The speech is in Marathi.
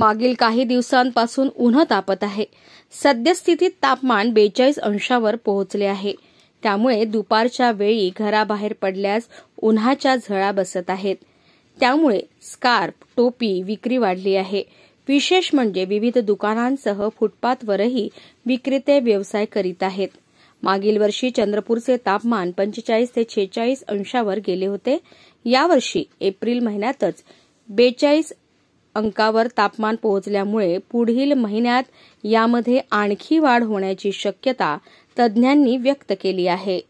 मागील काही दिवसांपासून उन्हं तापत आहे सद्यस्थितीत तापमान बेचाळीस अंशावर पोहोचले आहे त्यामुळे दुपारच्या वेळी घराबाहेर पडल्यास उन्हाच्या झळा बसत आहेत त्यामुळे स्कार्फ टोपी विक्री वाढली आहे विशेष म्हणजे विविध दुकानांसह फुटपाथवरही विक्रेते व्यवसाय करीत आहेत मागील वर्षी चंद्रपूरचे तापमान पंचेचाळीस ते छेचाळीस अंशावर गेले होते यावर्षी एप्रिल महिन्यातच बेचाळीस अंकावर तापमान पोहोचल्यामुळे पुढील महिन्यात यामध्ये आणखी वाढ होण्याची शक्यता तज्ज्ञांनी व्यक्त केली आहे